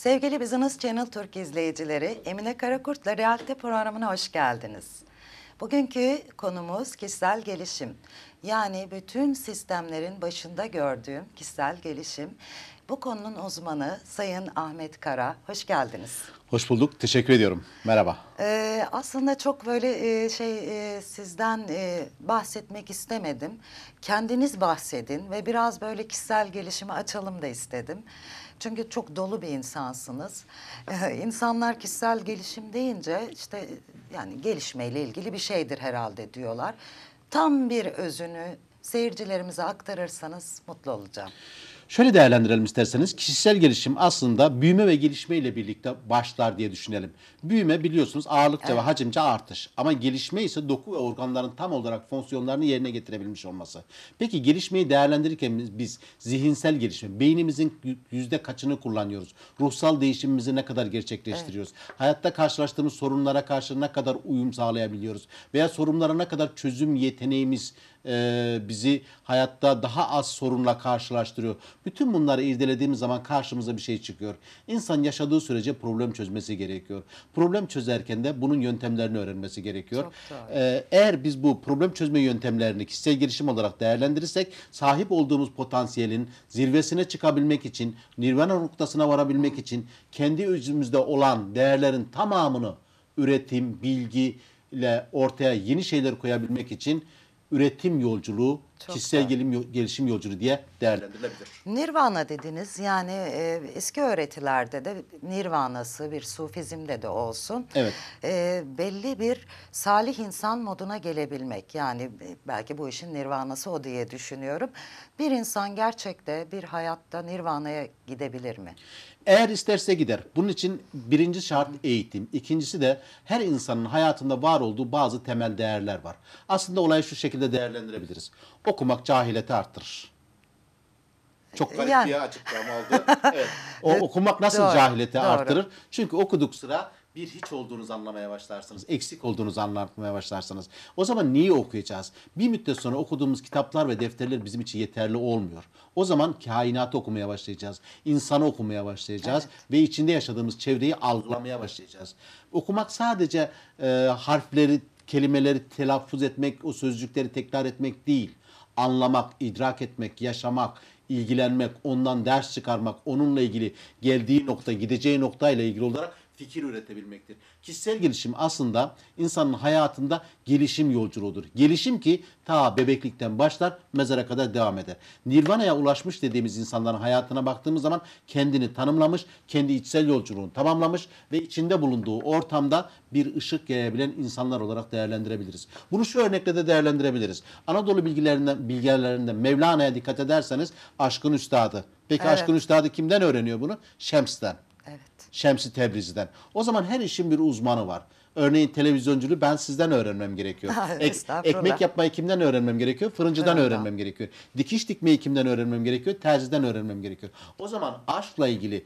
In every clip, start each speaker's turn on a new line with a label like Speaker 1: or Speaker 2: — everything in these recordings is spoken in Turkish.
Speaker 1: Sevgili Business Channel Türk izleyicileri, Emine Karakurt'la Realte programına hoş geldiniz. Bugünkü konumuz kişisel gelişim. Yani bütün sistemlerin başında gördüğüm kişisel gelişim. Bu konunun uzmanı Sayın Ahmet Kara. Hoş geldiniz.
Speaker 2: Hoş bulduk. Teşekkür ediyorum. Merhaba.
Speaker 1: Ee, aslında çok böyle e, şey e, sizden e, bahsetmek istemedim. Kendiniz bahsedin ve biraz böyle kişisel gelişimi açalım da istedim. Çünkü çok dolu bir insansınız. Ee, insanlar kişisel gelişim deyince işte yani gelişmeyle ilgili bir şeydir herhalde diyorlar. Tam bir özünü seyircilerimize aktarırsanız mutlu olacağım.
Speaker 2: Şöyle değerlendirelim isterseniz. Kişisel gelişim aslında büyüme ve gelişme ile birlikte başlar diye düşünelim. Büyüme biliyorsunuz ağırlıkça evet. ve hacimce artış. Ama gelişme ise doku ve organların tam olarak fonksiyonlarını yerine getirebilmiş olması. Peki gelişmeyi değerlendirirken biz zihinsel gelişme, beynimizin yüzde kaçını kullanıyoruz? Ruhsal değişimimizi ne kadar gerçekleştiriyoruz? Evet. Hayatta karşılaştığımız sorunlara karşı ne kadar uyum sağlayabiliyoruz? Veya sorunlara ne kadar çözüm yeteneğimiz e, bizi hayatta daha az sorunla karşılaştırıyor. Bütün bunları irdelediğimiz zaman karşımıza bir şey çıkıyor. İnsan yaşadığı sürece problem çözmesi gerekiyor. Problem çözerken de bunun yöntemlerini öğrenmesi gerekiyor. E, eğer biz bu problem çözme yöntemlerini kişisel girişim olarak değerlendirirsek sahip olduğumuz potansiyelin zirvesine çıkabilmek için, nirvana noktasına varabilmek Hı. için kendi özümüzde olan değerlerin tamamını üretim, bilgi ile ortaya yeni şeyler koyabilmek için üretim yolculuğu, Çok kişisel gelim, gelişim yolculuğu diye değerlendirilebilir.
Speaker 1: Nirvana dediniz yani e, eski öğretilerde de nirvanası bir sufizmde de olsun. Evet. E, belli bir salih insan moduna gelebilmek yani e, belki bu işin nirvanası o diye düşünüyorum. Bir insan gerçekte bir hayatta nirvanaya gidebilir mi?
Speaker 2: Eğer isterse gider. Bunun için birinci şart eğitim. İkincisi de her insanın hayatında var olduğu bazı temel değerler var. Aslında olayı şu şekilde değerlendirebiliriz. Okumak cahileti arttırır. Çok garip yani. bir açıklama oldu. Evet.
Speaker 1: O, okumak nasıl doğru, cahileti doğru. arttırır?
Speaker 2: Çünkü okuduk sıra bir hiç olduğunuzu anlamaya başlarsınız. Eksik olduğunuzu anlamaya başlarsınız. O zaman neyi okuyacağız? Bir müddet sonra okuduğumuz kitaplar ve defterler bizim için yeterli olmuyor. O zaman kainatı okumaya başlayacağız. insanı okumaya başlayacağız. Evet. Ve içinde yaşadığımız çevreyi algılamaya başlayacağız. Okumak sadece e, harfleri, kelimeleri telaffuz etmek, o sözcükleri tekrar etmek değil. Anlamak, idrak etmek, yaşamak, ilgilenmek, ondan ders çıkarmak, onunla ilgili geldiği nokta, gideceği noktayla ilgili olarak fikir üretebilmektir. Kişisel gelişim aslında insanın hayatında gelişim yolculuğudur. Gelişim ki ta bebeklikten başlar mezara kadar devam eder. Nirvana'ya ulaşmış dediğimiz insanların hayatına baktığımız zaman kendini tanımlamış, kendi içsel yolculuğunu tamamlamış ve içinde bulunduğu ortamda bir ışık yayabilen insanlar olarak değerlendirebiliriz. Bunu şu örnekle de değerlendirebiliriz. Anadolu bilgilerinden, bilgelerinde Mevlana'ya dikkat ederseniz aşkın üstadı. Peki evet. aşkın üstadı kimden öğreniyor bunu? Şems'ten. Şemsi Tebriz'den. O zaman her işin bir uzmanı var. Örneğin televizyonculuğu ben sizden öğrenmem gerekiyor. Ek, ekmek yapmayı kimden öğrenmem gerekiyor? Fırıncıdan Fırında. öğrenmem gerekiyor. Dikiş dikmeyi kimden öğrenmem gerekiyor? Terziden öğrenmem gerekiyor. O zaman aşkla ilgili,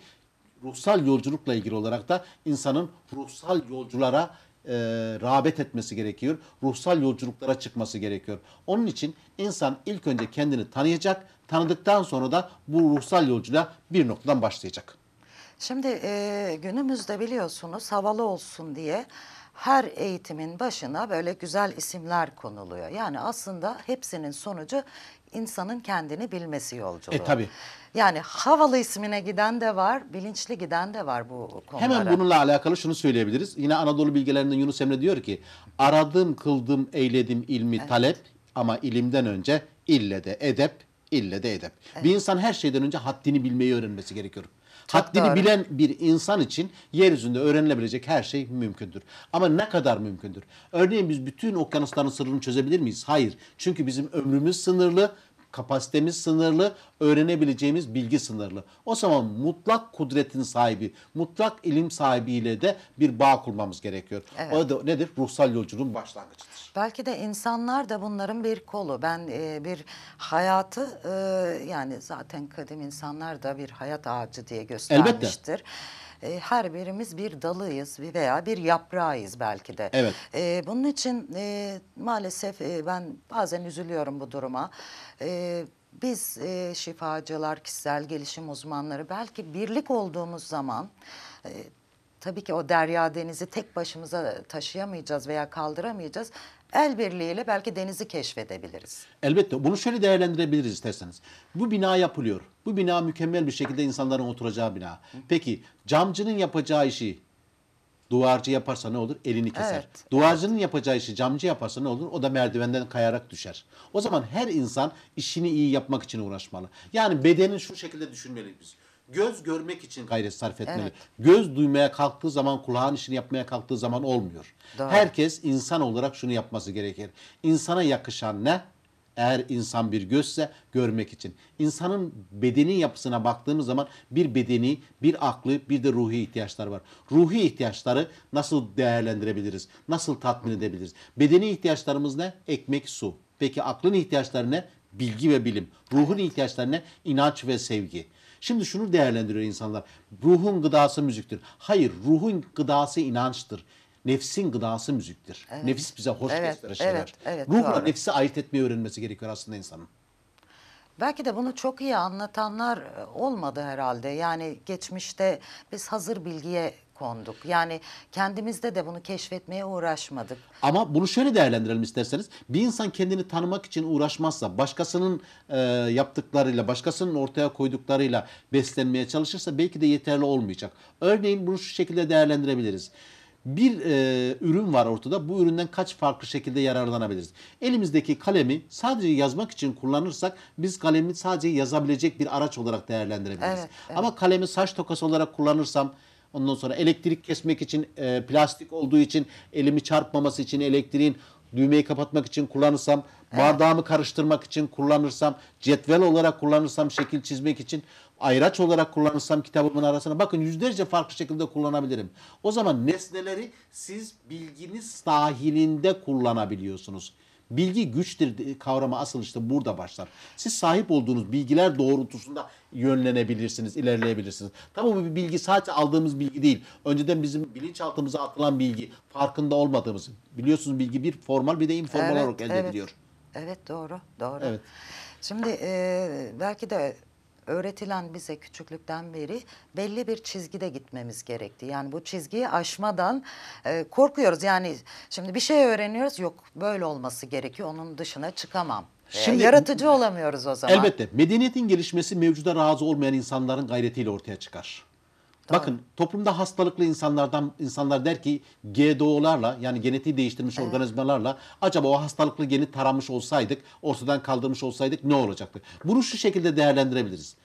Speaker 2: ruhsal yolculukla ilgili olarak da insanın ruhsal yolculara e, rağbet etmesi gerekiyor. Ruhsal yolculuklara çıkması gerekiyor. Onun için insan ilk önce kendini tanıyacak, tanıdıktan sonra da bu ruhsal yolculuğa bir noktadan başlayacak.
Speaker 1: Şimdi e, günümüzde biliyorsunuz havalı olsun diye her eğitimin başına böyle güzel isimler konuluyor. Yani aslında hepsinin sonucu insanın kendini bilmesi yolculuğu. E tabii. Yani havalı ismine giden de var, bilinçli giden de var bu konulara. Hemen bununla
Speaker 2: alakalı şunu söyleyebiliriz. Yine Anadolu Bilgelerinden Yunus Emre diyor ki, aradım, kıldım, eyledim ilmi evet. talep ama ilimden önce ille de edep, ille de edep. Evet. Bir insan her şeyden önce haddini bilmeyi öğrenmesi gerekiyor. Çok haddini bilen bir insan için yeryüzünde öğrenilebilecek her şey mümkündür. Ama ne kadar mümkündür? Örneğin biz bütün okyanusların sırrını çözebilir miyiz? Hayır. Çünkü bizim ömrümüz sınırlı kapasitemiz sınırlı, öğrenebileceğimiz bilgi sınırlı. O zaman mutlak kudretin sahibi, mutlak ilim sahibiyle de bir bağ kurmamız gerekiyor. Evet. O da nedir? Ruhsal yolculuğun başlangıcıdır.
Speaker 1: Belki de insanlar da bunların bir kolu. Ben e, bir hayatı e, yani zaten kadim insanlar da bir hayat ağacı diye göstermiştir. Elbette e, her birimiz bir dalıyız veya bir yaprağıyız belki de. Evet. E, bunun için e, maalesef e, ben bazen üzülüyorum bu duruma. E, biz e, şifacılar, kişisel gelişim uzmanları belki birlik olduğumuz zaman... E, tabii ki o derya denizi tek başımıza taşıyamayacağız veya kaldıramayacağız. El birliğiyle belki denizi keşfedebiliriz.
Speaker 2: Elbette bunu şöyle değerlendirebiliriz isterseniz. Bu bina yapılıyor. Bu bina mükemmel bir şekilde insanların oturacağı bina. Peki camcının yapacağı işi duvarcı yaparsa ne olur? Elini keser. Evet, Duvarcının evet. yapacağı işi camcı yaparsa ne olur? O da merdivenden kayarak düşer. O zaman her insan işini iyi yapmak için uğraşmalı. Yani bedenin şu şekilde düşünmeliyiz biz. Göz görmek için gayret sarf etmeli. Evet. Göz duymaya kalktığı zaman, kulağın işini yapmaya kalktığı zaman olmuyor. Doğru. Herkes insan olarak şunu yapması gerekir. İnsana yakışan ne? Eğer insan bir gözse görmek için. İnsanın bedenin yapısına baktığımız zaman bir bedeni, bir aklı, bir de ruhi ihtiyaçlar var. Ruhi ihtiyaçları nasıl değerlendirebiliriz? Nasıl tatmin edebiliriz? Bedeni ihtiyaçlarımız ne? Ekmek, su. Peki aklın ihtiyaçları ne? Bilgi ve bilim. Ruhun ihtiyaçları ne? İnanç ve sevgi. Şimdi şunu değerlendiriyor insanlar. Ruhun gıdası müziktir. Hayır, ruhun gıdası inançtır. Nefsin gıdası müziktir. Evet. Nefis bize hoş evet, gösteren şeyler. Evet, evet, Ruhla doğru. nefsi ayırt etmeyi öğrenmesi gerekiyor aslında insanın.
Speaker 1: Belki de bunu çok iyi anlatanlar e, olmadı herhalde. Yani geçmişte biz hazır bilgiye konduk. Yani kendimizde de bunu keşfetmeye uğraşmadık.
Speaker 2: Ama bunu şöyle değerlendirelim isterseniz. Bir insan kendini tanımak için uğraşmazsa, başkasının e, yaptıklarıyla, başkasının ortaya koyduklarıyla beslenmeye çalışırsa belki de yeterli olmayacak. Örneğin bunu şu şekilde değerlendirebiliriz bir e, ürün var ortada. Bu üründen kaç farklı şekilde yararlanabiliriz? Elimizdeki kalemi sadece yazmak için kullanırsak biz kalemi sadece yazabilecek bir araç olarak değerlendirebiliriz. Evet, evet. Ama kalemi saç tokası olarak kullanırsam Ondan sonra elektrik kesmek için e, plastik olduğu için elimi çarpmaması için elektriğin düğmeyi kapatmak için kullanırsam, bardağımı karıştırmak için kullanırsam, cetvel olarak kullanırsam, şekil çizmek için, ayraç olarak kullanırsam kitabımın arasına bakın yüzlerce farklı şekilde kullanabilirim. O zaman nesneleri siz bilginiz sahilinde kullanabiliyorsunuz. Bilgi güçtür kavramı asıl işte burada başlar. Siz sahip olduğunuz bilgiler doğrultusunda yönlenebilirsiniz, ilerleyebilirsiniz. Tabii bu bir bilgi sadece aldığımız bilgi değil. Önceden bizim bilinçaltımıza atılan bilgi, farkında olmadığımız. Biliyorsunuz bilgi bir formal bir de informal evet, olarak elde evet. ediliyor.
Speaker 1: Evet doğru, doğru. Evet. Şimdi e, belki de öğretilen bize küçüklükten beri belli bir çizgide gitmemiz gerekti. Yani bu çizgiyi aşmadan e, korkuyoruz. Yani şimdi bir şey öğreniyoruz yok böyle olması gerekiyor onun dışına çıkamam. E, şimdi, Yaratıcı olamıyoruz o zaman. Elbette
Speaker 2: medeniyetin gelişmesi mevcuda razı olmayan insanların gayretiyle ortaya çıkar. Bakın toplumda hastalıklı insanlardan insanlar der ki GDO'larla yani genetiği değiştirmiş evet. organizmalarla acaba o hastalıklı geni taramış olsaydık, ortadan kaldırmış olsaydık ne olacaktı? Bunu şu şekilde değerlendirebiliriz.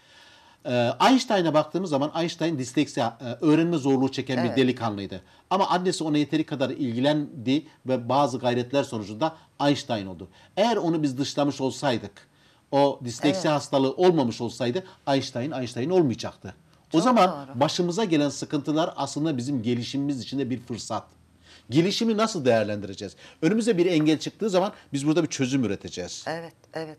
Speaker 2: Ee, Einstein'a baktığımız zaman Einstein disleksiya, e, öğrenme zorluğu çeken evet. bir delikanlıydı. Ama annesi ona yeteri kadar ilgilendi ve bazı gayretler sonucunda Einstein oldu. Eğer onu biz dışlamış olsaydık, o disleksi evet. hastalığı olmamış olsaydı Einstein Einstein olmayacaktı. Çok o zaman doğru. başımıza gelen sıkıntılar aslında bizim gelişimimiz için de bir fırsat. Gelişimi nasıl değerlendireceğiz? Önümüze bir engel çıktığı zaman biz burada bir çözüm üreteceğiz. Evet, evet.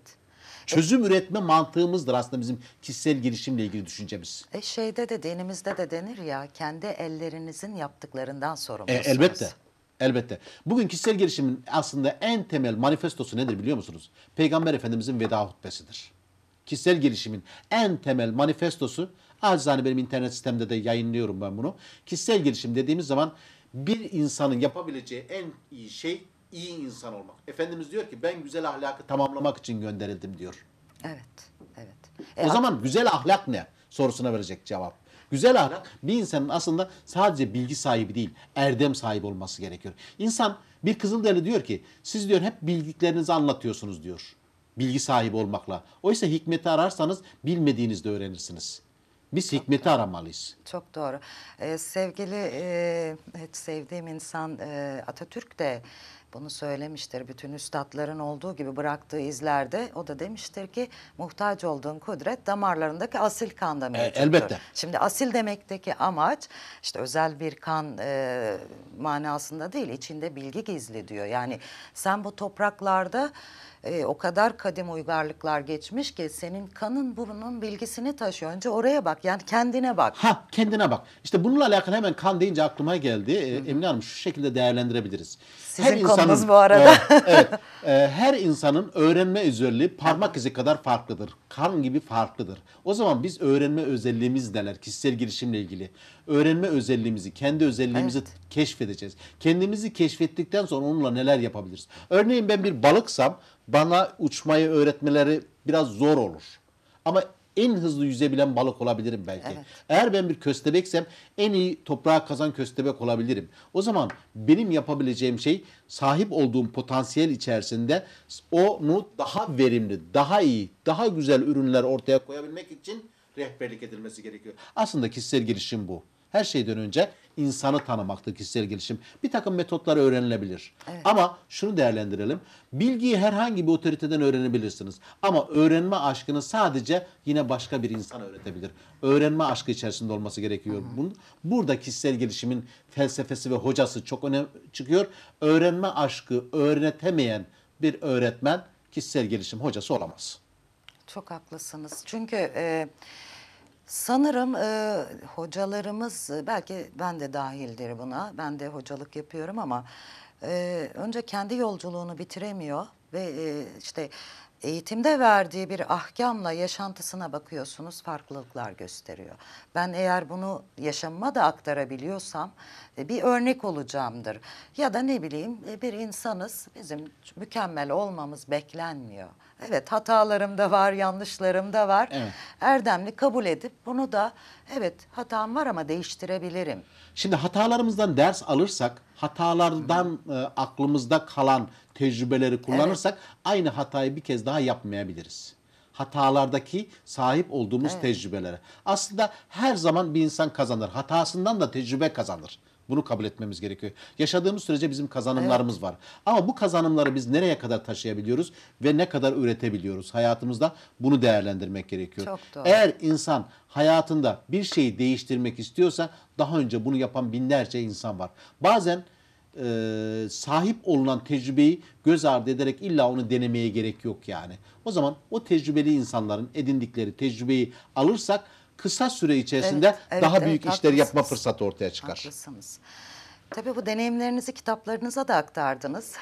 Speaker 2: Çözüm e, üretme mantığımızdır aslında bizim kişisel gelişimle ilgili düşüncemiz.
Speaker 1: E şeyde de dinimizde de denir ya kendi ellerinizin yaptıklarından sorumlusunuz. E, elbette.
Speaker 2: Elbette. Bugün kişisel gelişimin aslında en temel manifestosu nedir biliyor musunuz? Peygamber Efendimizin veda hutbesidir. Kişisel gelişimin en temel manifestosu Acizane benim internet sistemde de yayınlıyorum ben bunu. Kişisel gelişim dediğimiz zaman bir insanın yapabileceği en iyi şey iyi insan olmak. Efendimiz diyor ki ben güzel ahlakı tamamlamak için gönderildim diyor. Evet, evet. E, o zaman güzel ahlak ne sorusuna verecek cevap. Güzel ahlak bir insanın aslında sadece bilgi sahibi değil, erdem sahibi olması gerekiyor. İnsan bir Kızılderili diyor ki siz diyor hep bildiklerinizi anlatıyorsunuz diyor. Bilgi sahibi olmakla. Oysa hikmeti ararsanız bilmediğinizde öğrenirsiniz. Biz Çok hikmeti doğru. aramalıyız.
Speaker 1: Çok doğru. Ee, sevgili e, sevdiğim insan e, Atatürk de bunu söylemiştir. Bütün üstadların olduğu gibi bıraktığı izlerde o da demiştir ki muhtaç olduğun kudret damarlarındaki asil kanda e, mevcuttur. E, elbette. Şimdi asil demekteki amaç işte özel bir kan e, manasında değil içinde bilgi gizli diyor. Yani sen bu topraklarda e, o kadar kadim uygarlıklar geçmiş ki senin kanın burunun bilgisini taşıyor. Önce oraya bak yani kendine
Speaker 2: bak. Ha kendine bak. İşte bununla alakalı hemen kan deyince aklıma geldi. E, Emine Hanım şu şekilde değerlendirebiliriz. Sizin her insanın, bu arada. E, evet. E, her insanın öğrenme özelliği parmak izi kadar farklıdır. Kan gibi farklıdır. O zaman biz öğrenme özelliğimiz neler? Kişisel girişimle ilgili. Öğrenme özelliğimizi, kendi özelliğimizi evet. keşfedeceğiz. Kendimizi keşfettikten sonra onunla neler yapabiliriz? Örneğin ben bir balıksam bana uçmayı öğretmeleri biraz zor olur. Ama en hızlı yüzebilen balık olabilirim belki. Evet. Eğer ben bir köstebeksem en iyi toprağa kazan köstebek olabilirim. O zaman benim yapabileceğim şey sahip olduğum potansiyel içerisinde onu daha verimli, daha iyi, daha güzel ürünler ortaya koyabilmek için rehberlik edilmesi gerekiyor. Aslında kişisel gelişim bu her şeyden önce insanı tanımaktır kişisel gelişim. Bir takım metotlar öğrenilebilir. Evet. Ama şunu değerlendirelim. Bilgiyi herhangi bir otoriteden öğrenebilirsiniz. Ama öğrenme aşkını sadece yine başka bir insan öğretebilir. Öğrenme aşkı içerisinde olması gerekiyor. Bunun. Burada kişisel gelişimin felsefesi ve hocası çok öne çıkıyor. Öğrenme aşkı öğretemeyen bir öğretmen kişisel gelişim hocası olamaz.
Speaker 1: Çok haklısınız. Çünkü... E Sanırım e, hocalarımız, e, belki ben de dahildir buna, ben de hocalık yapıyorum ama e, önce kendi yolculuğunu bitiremiyor ve e, işte eğitimde verdiği bir ahkamla yaşantısına bakıyorsunuz farklılıklar gösteriyor. Ben eğer bunu yaşamıma da aktarabiliyorsam e, bir örnek olacağımdır. Ya da ne bileyim e, bir insanız bizim mükemmel olmamız beklenmiyor. Evet hatalarım da var, yanlışlarım da var. Evet. Erdemli kabul edip bunu da evet hatam var ama değiştirebilirim.
Speaker 2: Şimdi hatalarımızdan ders alırsak hatalardan e, aklımızda kalan tecrübeleri kullanırsak evet. aynı hatayı bir kez daha yapmayabiliriz. Hatalardaki sahip olduğumuz evet. tecrübelere. Aslında her zaman bir insan kazanır. Hatasından da tecrübe kazanır. Bunu kabul etmemiz gerekiyor. Yaşadığımız sürece bizim kazanımlarımız evet. var. Ama bu kazanımları biz nereye kadar taşıyabiliyoruz ve ne kadar üretebiliyoruz? Hayatımızda bunu değerlendirmek gerekiyor. Çok doğru. Eğer insan hayatında bir şeyi değiştirmek istiyorsa daha önce bunu yapan binlerce insan var. Bazen e, sahip olunan tecrübeyi göz ardı ederek illa onu denemeye gerek yok yani. O zaman o tecrübeli insanların edindikleri tecrübeyi alırsak kısa süre içerisinde evet, evet, daha evet, büyük evet, işleri yapma fırsatı ortaya çıkar. Haklısınız.
Speaker 1: Tabii bu deneyimlerinizi kitaplarınıza da aktardınız.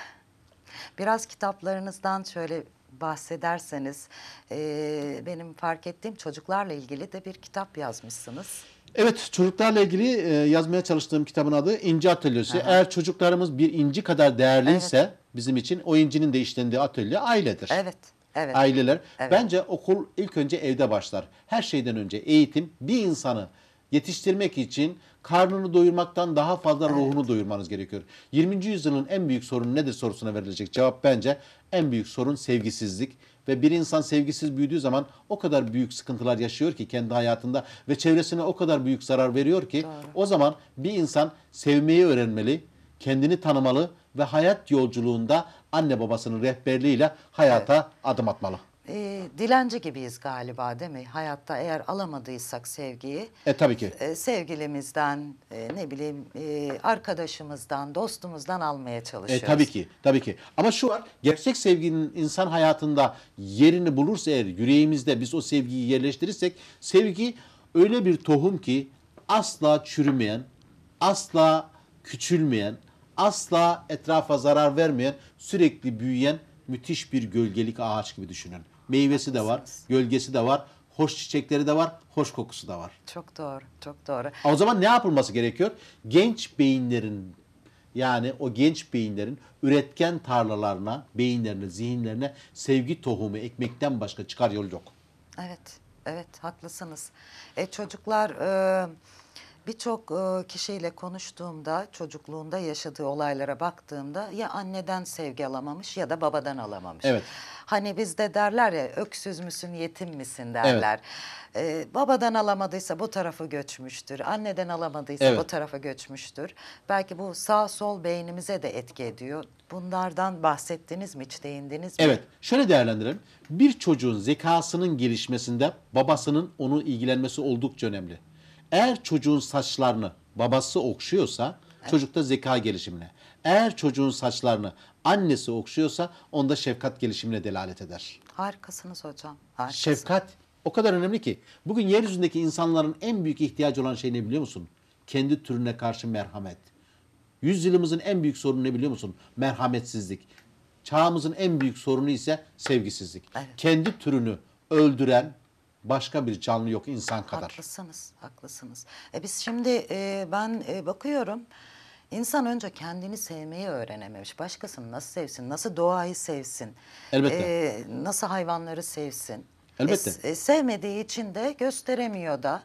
Speaker 1: Biraz kitaplarınızdan şöyle bahsederseniz e, benim fark ettiğim çocuklarla ilgili de bir kitap yazmışsınız.
Speaker 2: Evet çocuklarla ilgili e, yazmaya çalıştığım kitabın adı İnci Atölyesi. Aha. Eğer çocuklarımız bir inci kadar değerliyse evet. bizim için o incinin de işlendiği atölye ailedir. Evet.
Speaker 1: Evet. Aileler.
Speaker 2: Evet. Bence okul ilk önce evde başlar. Her şeyden önce eğitim bir insanı yetiştirmek için karnını doyurmaktan daha fazla evet. ruhunu doyurmanız gerekiyor. 20. yüzyılın en büyük sorunu nedir sorusuna verilecek cevap bence en büyük sorun sevgisizlik ve bir insan sevgisiz büyüdüğü zaman o kadar büyük sıkıntılar yaşıyor ki kendi hayatında ve çevresine o kadar büyük zarar veriyor ki Doğru. o zaman bir insan sevmeyi öğrenmeli, kendini tanımalı ve hayat yolculuğunda anne babasının rehberliğiyle hayata evet. adım atmalı.
Speaker 1: E, dilenci gibiyiz galiba değil mi? Hayatta eğer alamadıysak sevgiyi.
Speaker 2: E tabii ki. E,
Speaker 1: sevgilimizden, e, ne bileyim e, arkadaşımızdan, dostumuzdan almaya e, çalışıyoruz. E, tabii
Speaker 2: ki, tabii ki. Ama şu var, gerçek sevginin insan hayatında yerini bulursa eğer yüreğimizde biz o sevgiyi yerleştirirsek, sevgi öyle bir tohum ki asla çürümeyen, asla küçülmeyen, asla etrafa zarar vermeyen, sürekli büyüyen müthiş bir gölgelik ağaç gibi düşünün. Meyvesi de var, gölgesi de var, hoş çiçekleri de var, hoş kokusu da var.
Speaker 1: Çok doğru, çok doğru.
Speaker 2: O zaman ne yapılması gerekiyor? Genç beyinlerin yani o genç beyinlerin üretken tarlalarına, beyinlerine, zihinlerine sevgi tohumu ekmekten başka çıkar yolu yok.
Speaker 1: Evet, evet haklısınız. E, çocuklar e, Birçok e, kişiyle konuştuğumda çocukluğunda yaşadığı olaylara baktığımda ya anneden sevgi alamamış ya da babadan alamamış. Evet. Hani bizde derler ya öksüz müsün yetim misin derler. Evet. Ee, babadan alamadıysa bu tarafa göçmüştür. Anneden alamadıysa evet. bu tarafa göçmüştür. Belki bu sağ sol beynimize de etki ediyor. Bunlardan bahsettiniz mi hiç değindiniz mi? Evet
Speaker 2: şöyle değerlendirelim. Bir çocuğun zekasının gelişmesinde babasının onu ilgilenmesi oldukça önemli. Eğer çocuğun saçlarını babası okşuyorsa çocukta zeka gelişimine. Eğer çocuğun saçlarını annesi okşuyorsa onda şefkat gelişimine delalet eder.
Speaker 1: Harikasınız hocam.
Speaker 2: Harikasın. Şefkat o kadar önemli ki bugün yeryüzündeki insanların en büyük ihtiyacı olan şey ne biliyor musun? Kendi türüne karşı merhamet. Yüzyılımızın en büyük sorunu ne biliyor musun? Merhametsizlik. Çağımızın en büyük sorunu ise sevgisizlik. Evet. Kendi türünü öldüren, başka bir canlı yok insan kadar. Haklısınız, haklısınız. E biz
Speaker 1: şimdi e, ben e, bakıyorum insan önce kendini sevmeyi öğrenememiş. Başkasını nasıl sevsin, nasıl doğayı sevsin, Elbette. e, nasıl hayvanları sevsin. Elbette. E, e sevmediği için de gösteremiyor da.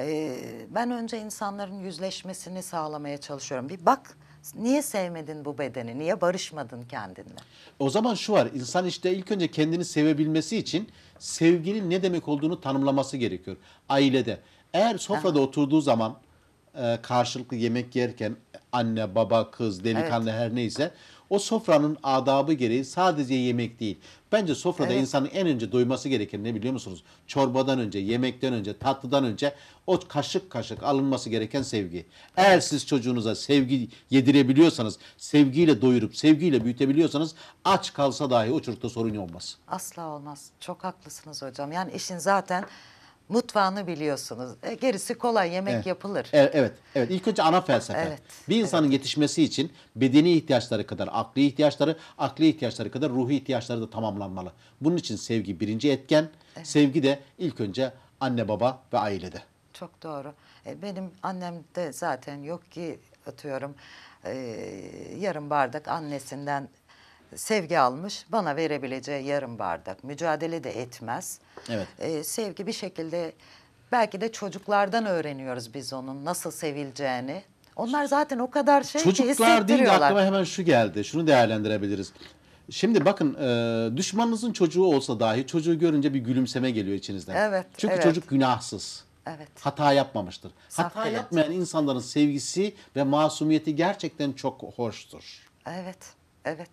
Speaker 1: E, ben önce insanların yüzleşmesini sağlamaya çalışıyorum. Bir bak Niye sevmedin bu bedeni? Niye barışmadın kendinle?
Speaker 2: O zaman şu var. insan işte ilk önce kendini sevebilmesi için sevginin ne demek olduğunu tanımlaması gerekiyor. Ailede. Eğer sofrada ha. oturduğu zaman e, karşılıklı yemek yerken anne, baba, kız, delikanlı evet. her neyse o sofranın adabı gereği sadece yemek değil. Bence sofrada evet. insanın en önce duyması gereken ne biliyor musunuz? Çorbadan önce, yemekten önce, tatlıdan önce o kaşık kaşık alınması gereken sevgi. Eğer siz çocuğunuza sevgi yedirebiliyorsanız, sevgiyle doyurup sevgiyle büyütebiliyorsanız aç kalsa dahi o çocukta sorun olmaz.
Speaker 1: Asla olmaz. Çok haklısınız hocam. Yani işin zaten mutfağını biliyorsunuz. E, gerisi kolay yemek evet. yapılır. Evet,
Speaker 2: evet. Evet. İlk önce ana felsefe. Evet. Bir insanın evet. yetişmesi için bedeni ihtiyaçları kadar akli ihtiyaçları, akli ihtiyaçları kadar ruhi ihtiyaçları da tamamlanmalı. Bunun için sevgi birinci etken. Evet. Sevgi de ilk önce anne baba ve ailede.
Speaker 1: Çok doğru. E, benim annem de zaten yok ki atıyorum e, yarım bardak annesinden sevgi almış bana verebileceği yarım bardak mücadele de etmez. Evet. Ee, sevgi bir şekilde belki de çocuklardan öğreniyoruz biz onun nasıl sevileceğini. Onlar zaten o kadar şey Çocuklar değil deyince aklıma
Speaker 2: hemen şu geldi. Şunu değerlendirebiliriz. Şimdi bakın e, düşmanınızın çocuğu olsa dahi çocuğu görünce bir gülümseme geliyor içinizden. Evet. Çünkü evet. çocuk günahsız. Evet. Hata yapmamıştır. Saf Hata evet. yapmayan insanların sevgisi ve masumiyeti gerçekten çok hoştur. Evet. Evet.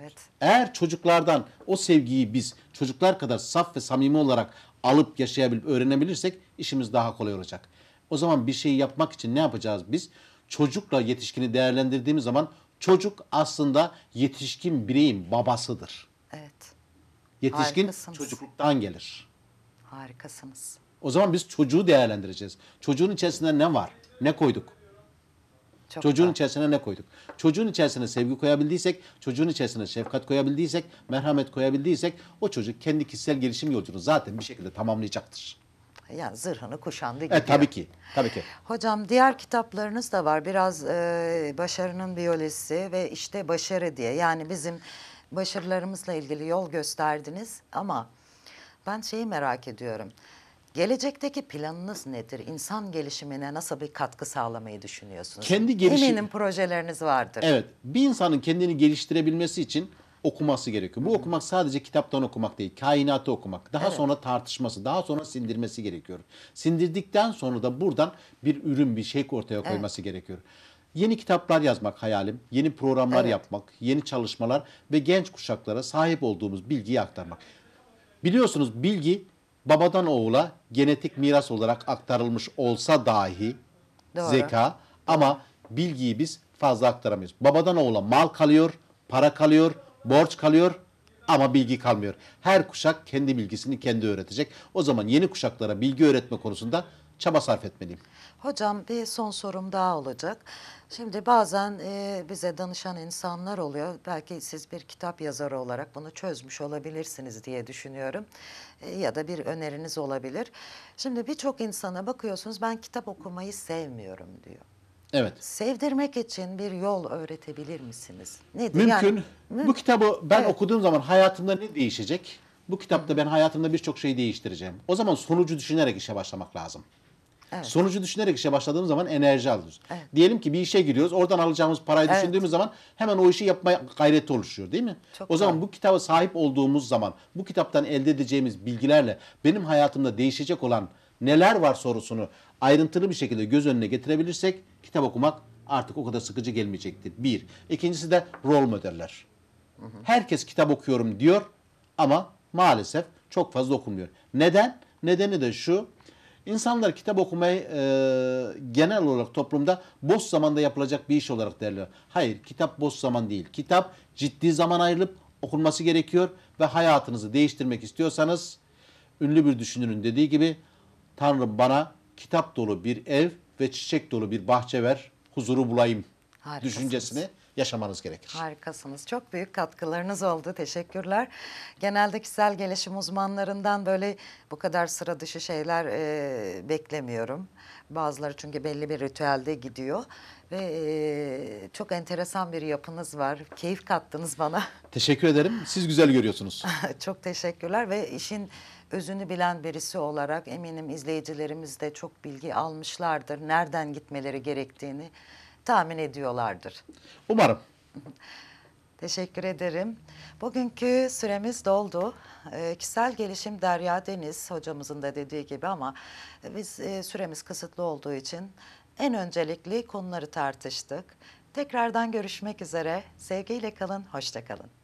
Speaker 2: Evet. Eğer çocuklardan o sevgiyi biz çocuklar kadar saf ve samimi olarak alıp yaşayabilip öğrenebilirsek işimiz daha kolay olacak. O zaman bir şeyi yapmak için ne yapacağız biz? Çocukla yetişkini değerlendirdiğimiz zaman çocuk aslında yetişkin bireyin babasıdır. Evet. Yetişkin çocukluktan gelir.
Speaker 1: Harikasınız.
Speaker 2: O zaman biz çocuğu değerlendireceğiz. Çocuğun içerisinde ne var? Ne koyduk? Çok Çocuğun da. içerisine ne koyduk? Çocuğun içerisine sevgi koyabildiysek, çocuğun içerisine şefkat koyabildiysek, merhamet koyabildiysek o çocuk kendi kişisel gelişim yolculuğunu zaten bir şekilde tamamlayacaktır.
Speaker 1: Yani zırhını kuşandı gibi. E, tabii
Speaker 2: ki, tabii ki.
Speaker 1: Hocam diğer kitaplarınız da var. Biraz e, başarının biyolojisi ve işte başarı diye. Yani bizim başarılarımızla ilgili yol gösterdiniz ama ben şeyi merak ediyorum. Gelecekteki planınız nedir? İnsan gelişimine nasıl bir katkı sağlamayı düşünüyorsunuz? Kendi gelişim... Eminim projeleriniz vardır. Evet.
Speaker 2: Bir insanın kendini geliştirebilmesi için okuması gerekiyor. Bu Hı-hı. okumak sadece kitaptan okumak değil, kainatı okumak. Daha evet. sonra tartışması, daha sonra sindirmesi gerekiyor. Sindirdikten sonra da buradan bir ürün, bir şey ortaya koyması evet. gerekiyor. Yeni kitaplar yazmak hayalim, yeni programlar evet. yapmak, yeni çalışmalar ve genç kuşaklara sahip olduğumuz bilgiyi aktarmak. Biliyorsunuz bilgi babadan oğula genetik miras olarak aktarılmış olsa dahi Doğru. zeka ama bilgiyi biz fazla aktaramıyoruz. Babadan oğula mal kalıyor, para kalıyor, borç kalıyor ama bilgi kalmıyor. Her kuşak kendi bilgisini kendi öğretecek. O zaman yeni kuşaklara bilgi öğretme konusunda çaba sarf etmeliyim.
Speaker 1: Hocam bir son sorum daha olacak. Şimdi bazen e, bize danışan insanlar oluyor. Belki siz bir kitap yazarı olarak bunu çözmüş olabilirsiniz diye düşünüyorum. E, ya da bir öneriniz olabilir. Şimdi birçok insana bakıyorsunuz ben kitap okumayı sevmiyorum
Speaker 2: diyor. Evet.
Speaker 1: Sevdirmek için bir yol öğretebilir misiniz? Nedir? Mümkün. Yani,
Speaker 2: mü bu kitabı ben evet. okuduğum zaman hayatımda ne değişecek? Bu kitapta ben hayatımda birçok şey değiştireceğim. O zaman sonucu düşünerek işe başlamak lazım. Evet. Sonucu düşünerek işe başladığımız zaman enerji alıyoruz. Evet. Diyelim ki bir işe giriyoruz. Oradan alacağımız parayı evet. düşündüğümüz zaman hemen o işi yapmaya gayreti oluşuyor değil mi? Çok o zaman doğru. bu kitaba sahip olduğumuz zaman bu kitaptan elde edeceğimiz bilgilerle benim hayatımda değişecek olan neler var sorusunu ayrıntılı bir şekilde göz önüne getirebilirsek kitap okumak artık o kadar sıkıcı gelmeyecektir. Bir. İkincisi de rol modeller. Herkes kitap okuyorum diyor ama maalesef çok fazla okumuyor. Neden? Nedeni de şu İnsanlar kitap okumayı e, genel olarak toplumda boş zamanda yapılacak bir iş olarak değerlendiriyor. Hayır, kitap boş zaman değil. Kitap ciddi zaman ayrılıp okunması gerekiyor ve hayatınızı değiştirmek istiyorsanız ünlü bir düşünürün dediği gibi Tanrı bana kitap dolu bir ev ve çiçek dolu bir bahçe ver, huzuru bulayım düşüncesini yaşamanız gerekir.
Speaker 1: Harikasınız. Çok büyük katkılarınız oldu. Teşekkürler. Genelde kişisel gelişim uzmanlarından böyle bu kadar sıra dışı şeyler e, beklemiyorum. Bazıları çünkü belli bir ritüelde gidiyor ve e, çok enteresan bir yapınız var. Keyif kattınız bana.
Speaker 2: Teşekkür ederim. Siz güzel görüyorsunuz.
Speaker 1: çok teşekkürler ve işin özünü bilen birisi olarak eminim izleyicilerimiz de çok bilgi almışlardır. Nereden gitmeleri gerektiğini tahmin ediyorlardır.
Speaker 2: Umarım.
Speaker 1: Teşekkür ederim. Bugünkü süremiz doldu. E, kişisel gelişim Derya Deniz hocamızın da dediği gibi ama biz e, süremiz kısıtlı olduğu için en öncelikli konuları tartıştık. Tekrardan görüşmek üzere. Sevgiyle kalın, hoşça kalın.